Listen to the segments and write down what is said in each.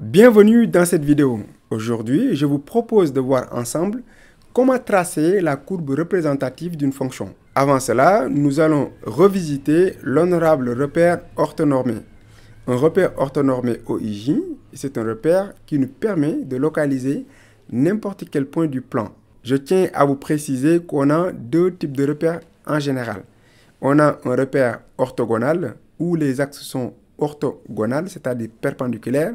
Bienvenue dans cette vidéo. Aujourd'hui, je vous propose de voir ensemble comment tracer la courbe représentative d'une fonction. Avant cela, nous allons revisiter l'honorable repère orthonormé. Un repère orthonormé OIJ, c'est un repère qui nous permet de localiser n'importe quel point du plan. Je tiens à vous préciser qu'on a deux types de repères en général. On a un repère orthogonal où les axes sont orthogonales, c'est-à-dire perpendiculaires,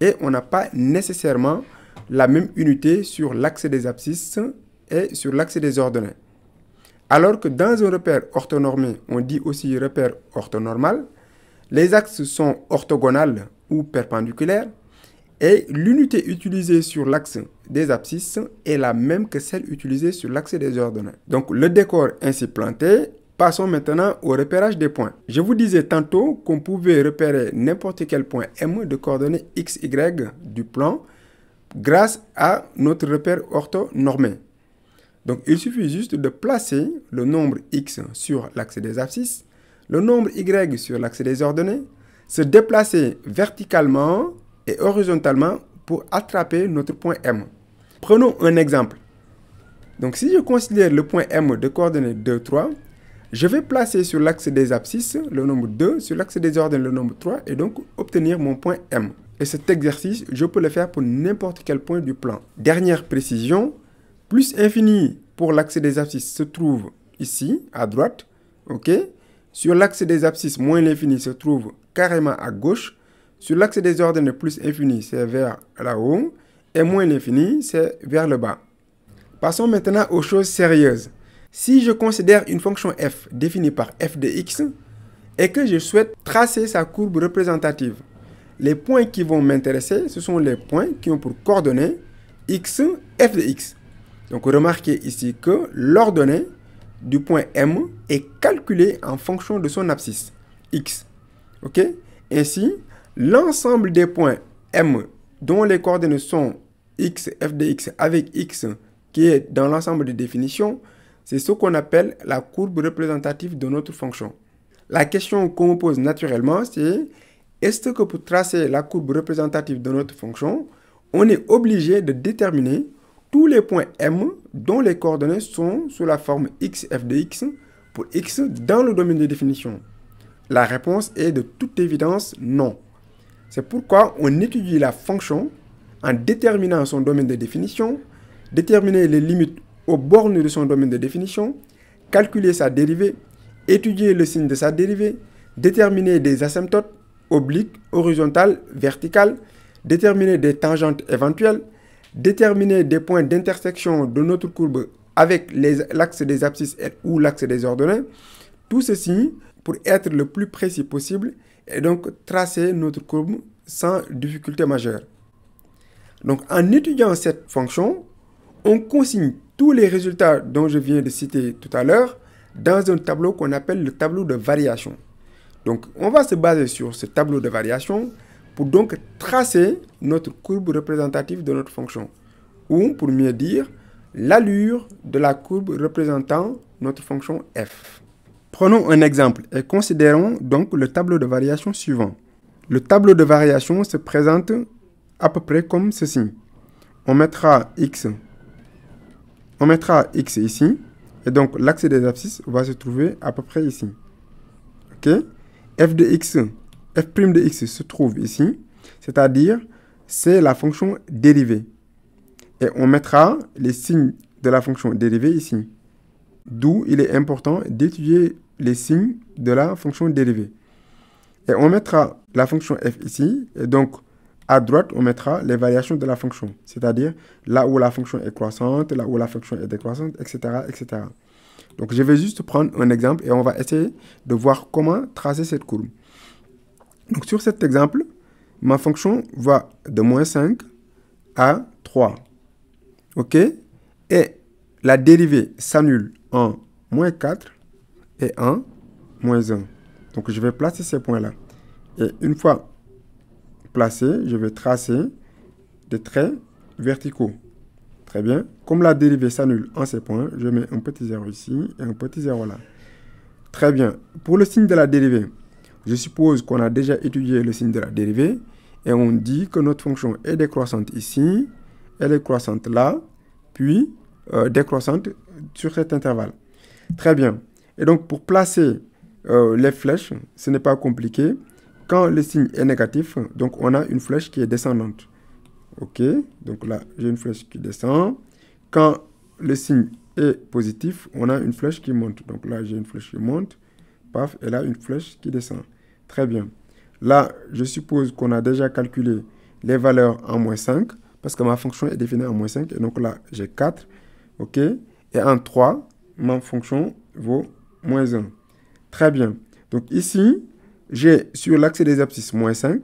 et on n'a pas nécessairement la même unité sur l'axe des abscisses et sur l'axe des ordonnées. Alors que dans un repère orthonormé, on dit aussi repère orthonormal, les axes sont orthogonales ou perpendiculaires et l'unité utilisée sur l'axe des abscisses est la même que celle utilisée sur l'axe des ordonnées. Donc le décor ainsi planté Passons maintenant au repérage des points. Je vous disais tantôt qu'on pouvait repérer n'importe quel point M de coordonnées x, y du plan grâce à notre repère orthonormé. Donc il suffit juste de placer le nombre x sur l'axe des abscisses, le nombre y sur l'axe des ordonnées, se déplacer verticalement et horizontalement pour attraper notre point M. Prenons un exemple. Donc si je considère le point M de coordonnées 2, 3, je vais placer sur l'axe des abscisses le nombre 2, sur l'axe des ordres le nombre 3 et donc obtenir mon point M. Et cet exercice, je peux le faire pour n'importe quel point du plan. Dernière précision, plus infini pour l'axe des abscisses se trouve ici, à droite. ok Sur l'axe des abscisses, moins l'infini se trouve carrément à gauche. Sur l'axe des ordres plus infini, c'est vers la haut Et moins l'infini, c'est vers le bas. Passons maintenant aux choses sérieuses. Si je considère une fonction f définie par f de x et que je souhaite tracer sa courbe représentative, les points qui vont m'intéresser, ce sont les points qui ont pour coordonnées x, f de x. Donc remarquez ici que l'ordonnée du point M est calculée en fonction de son abscisse, x. ok Ainsi, l'ensemble des points M dont les coordonnées sont x, f de x avec x qui est dans l'ensemble des définitions, c'est ce qu'on appelle la courbe représentative de notre fonction. La question qu'on me pose naturellement, c'est est-ce que pour tracer la courbe représentative de notre fonction, on est obligé de déterminer tous les points M dont les coordonnées sont sous la forme xf de x pour x dans le domaine de définition La réponse est de toute évidence non. C'est pourquoi on étudie la fonction en déterminant son domaine de définition, déterminer les limites aux bornes de son domaine de définition, calculer sa dérivée, étudier le signe de sa dérivée, déterminer des asymptotes obliques, horizontales, verticales, déterminer des tangentes éventuelles, déterminer des points d'intersection de notre courbe avec l'axe des abscisses ou l'axe des ordonnées, tout ceci pour être le plus précis possible et donc tracer notre courbe sans difficulté majeure. Donc en étudiant cette fonction, on consigne tous les résultats dont je viens de citer tout à l'heure dans un tableau qu'on appelle le tableau de variation. Donc, on va se baser sur ce tableau de variation pour donc tracer notre courbe représentative de notre fonction, ou pour mieux dire, l'allure de la courbe représentant notre fonction f. Prenons un exemple et considérons donc le tableau de variation suivant. Le tableau de variation se présente à peu près comme ceci. On mettra x on mettra X ici. Et donc, l'axe des abscisses va se trouver à peu près ici. OK F de X, F' de X se trouve ici. C'est-à-dire, c'est la fonction dérivée. Et on mettra les signes de la fonction dérivée ici. D'où il est important d'étudier les signes de la fonction dérivée. Et on mettra la fonction f ici. Et donc, droite, on mettra les variations de la fonction, c'est-à-dire là où la fonction est croissante, là où la fonction est décroissante, etc., etc. Donc, je vais juste prendre un exemple et on va essayer de voir comment tracer cette courbe. Donc, sur cet exemple, ma fonction va de moins 5 à 3. OK Et la dérivée s'annule en moins 4 et en moins 1. Donc, je vais placer ces points-là. Et une fois placer, je vais tracer des traits verticaux. Très bien. Comme la dérivée s'annule en ces points, je mets un petit 0 ici et un petit 0 là. Très bien. Pour le signe de la dérivée, je suppose qu'on a déjà étudié le signe de la dérivée et on dit que notre fonction est décroissante ici, elle est croissante là, puis euh, décroissante sur cet intervalle. Très bien. Et donc pour placer euh, les flèches, ce n'est pas compliqué. Quand le signe est négatif, donc on a une flèche qui est descendante. OK Donc là, j'ai une flèche qui descend. Quand le signe est positif, on a une flèche qui monte. Donc là, j'ai une flèche qui monte. Paf, et là, une flèche qui descend. Très bien. Là, je suppose qu'on a déjà calculé les valeurs en moins 5, parce que ma fonction est définie en moins 5. Et donc là, j'ai 4. OK Et en 3, ma fonction vaut moins 1. Très bien. Donc ici, j'ai sur l'axe des abscisses moins 5.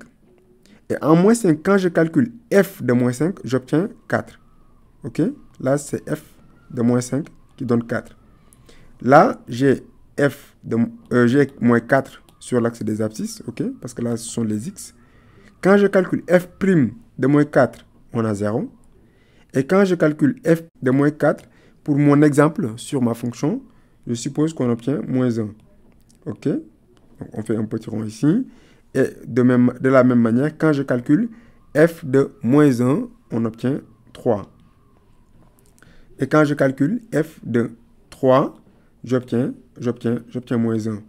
Et en moins 5, quand je calcule f de moins 5, j'obtiens 4. OK Là, c'est f de moins 5 qui donne 4. Là, j'ai f de euh, moins 4 sur l'axe des abscisses, OK Parce que là, ce sont les x. Quand je calcule f' prime de moins 4, on a 0. Et quand je calcule f de moins 4, pour mon exemple sur ma fonction, je suppose qu'on obtient moins 1. OK on fait un petit rond ici. Et de, la même manière, quand je calcule f de moins 1, on obtient 3. Et quand je calcule f de 3, j'obtiens, j'obtiens, j'obtiens moins 1.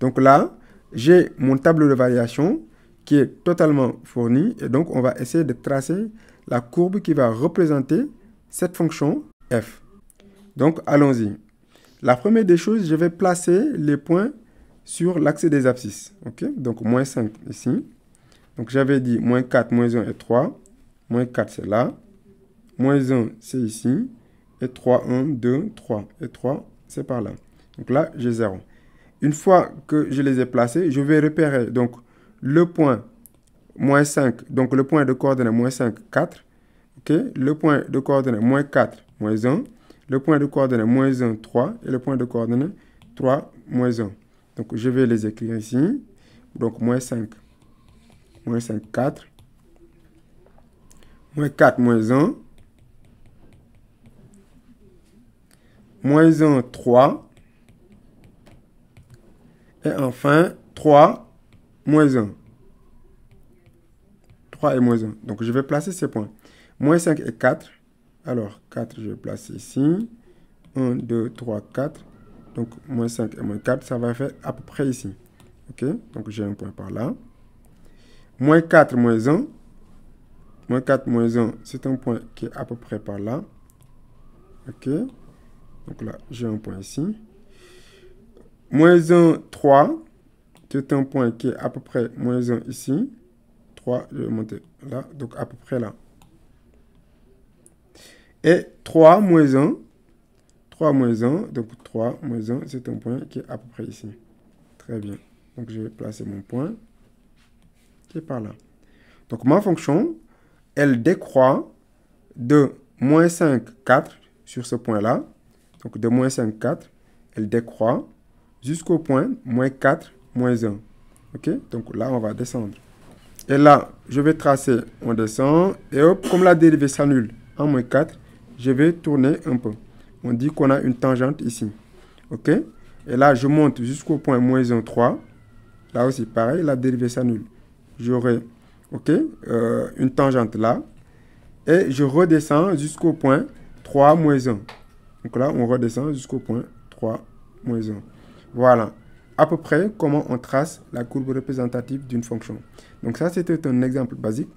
Donc là, j'ai mon tableau de variation qui est totalement fourni. Et donc, on va essayer de tracer la courbe qui va représenter cette fonction f. Donc, allons-y. La première des choses, je vais placer les points sur l'axe des abscisses. Donc, moins 5 ici. Donc, j'avais dit moins 4, moins 1 et 3. Moins 4, c'est là. Moins 1, c'est ici. Et 3, 1, 2, 3. Et 3, c'est par là. Donc là, j'ai 0. Une fois que je les ai placés, je vais repérer donc le point moins 5, donc le point de coordonnées moins 5, 4. Le point de coordonnée moins 4, moins 1. Le point de coordonnées moins 1, 3. Et le point de coordonnée 3, moins 1. Donc, je vais les écrire ici. Donc, moins 5, moins 5, 4. Moins 4, moins 1. Moins 1, 3. Et enfin, 3, moins 1. 3 et moins 1. Donc, je vais placer ces points. Moins 5 et 4. Alors, 4, je vais placer ici. 1, 2, 3, 4. Donc, moins 5 et moins 4, ça va faire à peu près ici. OK Donc, j'ai un point par là. Moins 4, moins 1. Moins 4, moins 1, c'est un point qui est à peu près par là. OK Donc là, j'ai un point ici. Moins 1, 3. C'est un point qui est à peu près moins 1 ici. 3, je vais monter là. Donc, à peu près là. Et 3 moins 1, 3 moins 1, donc 3 moins 1, c'est un point qui est à peu près ici. Très bien. Donc, je vais placer mon point qui est par là. Donc, ma fonction, elle décroît de moins 5, 4 sur ce point-là. Donc, de moins 5, 4, elle décroît jusqu'au point moins 4, moins 1. OK Donc, là, on va descendre. Et là, je vais tracer, on descend. Et hop, comme la dérivée s'annule en moins 4, je vais tourner un peu on dit qu'on a une tangente ici. OK Et là, je monte jusqu'au point moins 1, 3. Là aussi, pareil, la dérivée s'annule. J'aurai OK euh, une tangente là. Et je redescends jusqu'au point 3, moins 1. Donc là, on redescend jusqu'au point 3, moins 1. Voilà. À peu près comment on trace la courbe représentative d'une fonction. Donc ça, c'était un exemple basique.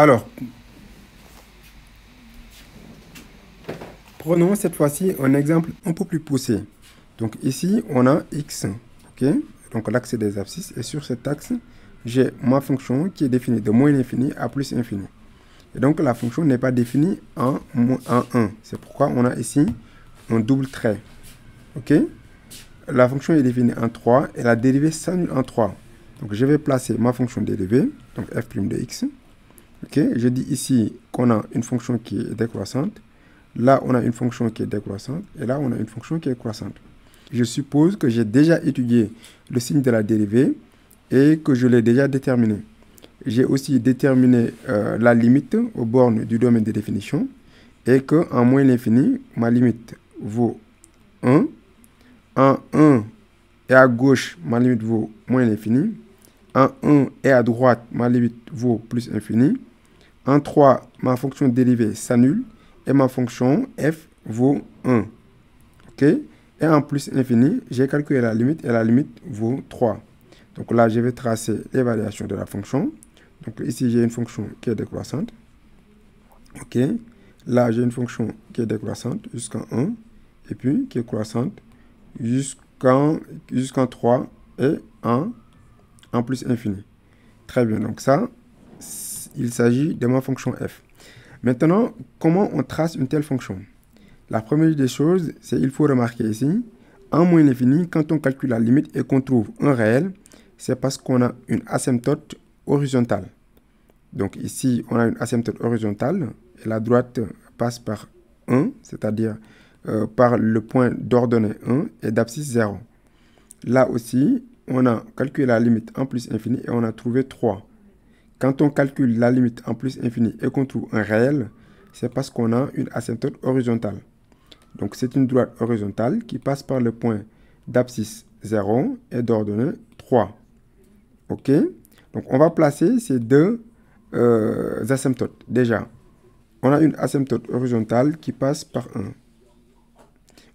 Alors, prenons cette fois-ci un exemple un peu plus poussé. Donc ici, on a x, ok Donc l'axe des abscisses, et sur cet axe, j'ai ma fonction qui est définie de moins l'infini à plus l'infini. Et donc la fonction n'est pas définie en, en 1. C'est pourquoi on a ici un double trait, ok La fonction est définie en 3 et la dérivée s'annule en 3. Donc je vais placer ma fonction dérivée, donc f' de x, je dis ici qu'on a une fonction qui est décroissante. Là, on a une fonction qui est décroissante. Et là, on a une fonction qui est croissante. Je suppose que j'ai déjà étudié le signe de la dérivée et que je l'ai déjà déterminé. J'ai aussi déterminé euh, la limite aux bornes du domaine de définition et que en moins l'infini, ma limite vaut 1. En 1 et à gauche, ma limite vaut moins l'infini. En 1 et à droite, ma limite vaut plus l'infini. En 3, ma fonction dérivée s'annule et ma fonction f vaut 1. OK Et en plus infini, j'ai calculé la limite et la limite vaut 3. Donc là, je vais tracer l'évaluation de la fonction. Donc ici, j'ai une fonction qui est décroissante. OK Là, j'ai une fonction qui est décroissante jusqu'en 1 et puis qui est croissante jusqu'en 3 et 1. en plus infini. Très bien, donc ça, il s'agit de ma fonction f. Maintenant, comment on trace une telle fonction La première des choses, c'est qu'il faut remarquer ici, en moins l'infini quand on calcule la limite et qu'on trouve un réel, c'est parce qu'on a une asymptote horizontale. Donc ici, on a une asymptote horizontale et la droite passe par 1, c'est-à-dire euh, par le point d'ordonnée 1 et d'abscisse 0. Là aussi, on a calculé la limite en plus infini et on a trouvé 3. Quand on calcule la limite en plus infinie et qu'on trouve un réel, c'est parce qu'on a une asymptote horizontale. Donc c'est une droite horizontale qui passe par le point d'abscisse 0 et d'ordonnée 3. OK Donc on va placer ces deux euh, asymptotes déjà. On a une asymptote horizontale qui passe par 1.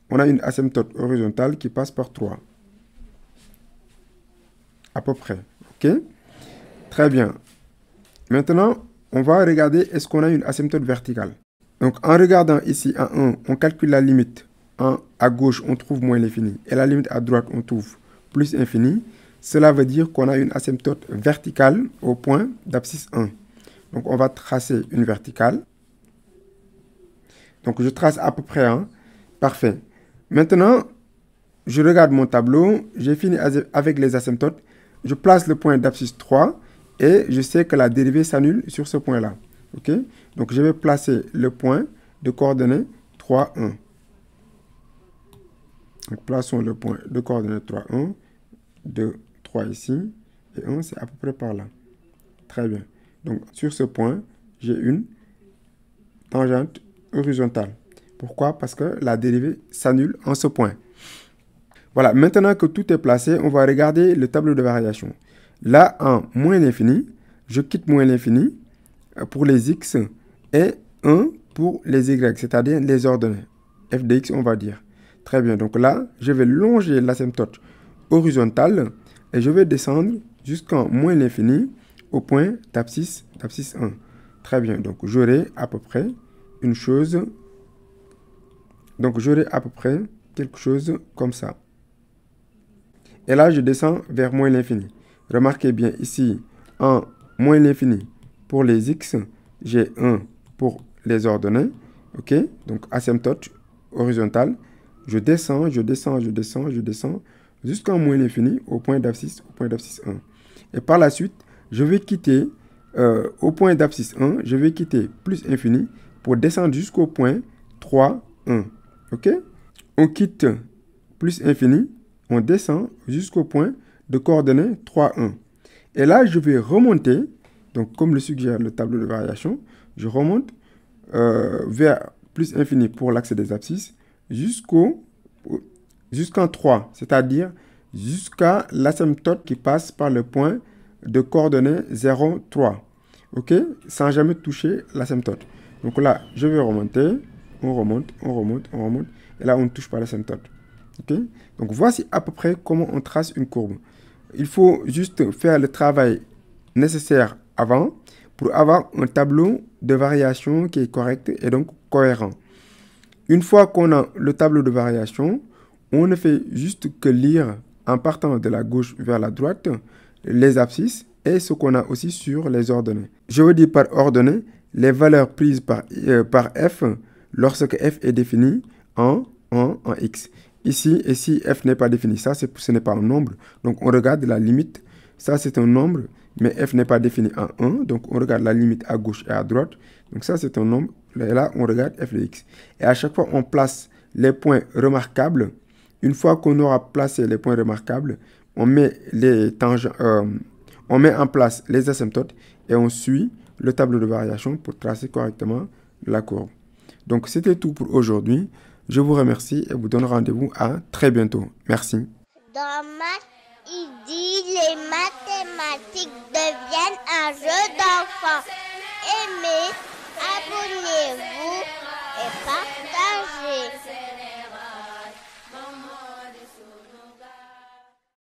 On a une asymptote horizontale qui passe par 3. À peu près. OK Très bien. Maintenant, on va regarder est-ce qu'on a une asymptote verticale. Donc en regardant ici à 1, on calcule la limite. En, à gauche, on trouve moins l'infini. Et la limite à droite, on trouve plus l'infini. Cela veut dire qu'on a une asymptote verticale au point d'abscisse 1. Donc on va tracer une verticale. Donc je trace à peu près 1. Hein. Parfait. Maintenant, je regarde mon tableau. J'ai fini avec les asymptotes. Je place le point d'abscisse 3. Et je sais que la dérivée s'annule sur ce point-là. Donc, je vais placer le point de coordonnées 3, 1. plaçons le point de coordonnées 3, 1, 2, 3 ici, et 1, c'est à peu près par là. Très bien. Donc, sur ce point, j'ai une tangente horizontale. Pourquoi Parce que la dérivée s'annule en ce point. Voilà, maintenant que tout est placé, on va regarder le tableau de variation. Là, en moins l'infini, je quitte moins l'infini pour les x et 1 pour les y, c'est-à-dire les ordonnées. f de x, on va dire. Très bien, donc là, je vais longer l'asymptote horizontale et je vais descendre jusqu'en moins l'infini au point d'abscisse, 6, 1. Très bien, donc j'aurai à peu près une chose, donc j'aurai à peu près quelque chose comme ça. Et là, je descends vers moins l'infini. Remarquez bien ici, en moins l'infini pour les x, j'ai 1 pour les ordonnées, ok Donc asymptote horizontale. Je descends, je descends, je descends, je descends, jusqu'en moins l'infini au point d'abscisse, au point d'abscisse 1. Et par la suite, je vais quitter euh, au point d'abscisse 1, je vais quitter plus infini pour descendre jusqu'au point 3, 1. OK On quitte plus infini, on descend jusqu'au point de coordonnées 3, 1. Et là, je vais remonter, donc comme le suggère le tableau de variation, je remonte euh, vers plus infini pour l'axe des abscisses jusqu'au jusqu'en 3, c'est-à-dire jusqu'à l'asymptote qui passe par le point de coordonnées 0, 3. OK Sans jamais toucher l'asymptote. Donc là, je vais remonter. On remonte, on remonte, on remonte. Et là, on ne touche pas l'asymptote. OK Donc voici à peu près comment on trace une courbe il faut juste faire le travail nécessaire avant pour avoir un tableau de variation qui est correct et donc cohérent. Une fois qu'on a le tableau de variation, on ne fait juste que lire en partant de la gauche vers la droite les abscisses et ce qu'on a aussi sur les ordonnées. Je veux dire par ordonnées les valeurs prises euh, par, f lorsque f est défini en, en, en x. Ici, et si f n'est pas défini, ça ce n'est pas un nombre. Donc on regarde la limite, ça c'est un nombre, mais f n'est pas défini en 1. Donc on regarde la limite à gauche et à droite. Donc ça c'est un nombre, et là on regarde f de x. Et à chaque fois on place les points remarquables. Une fois qu'on aura placé les points remarquables, on met, les euh, on met en place les asymptotes et on suit le tableau de variation pour tracer correctement la courbe. Donc c'était tout pour aujourd'hui. Je vous remercie et vous donne rendez-vous à très bientôt. Merci. Dans maths, il dit les mathématiques deviennent un jeu d'enfant. Aimez, abonnez-vous et partagez.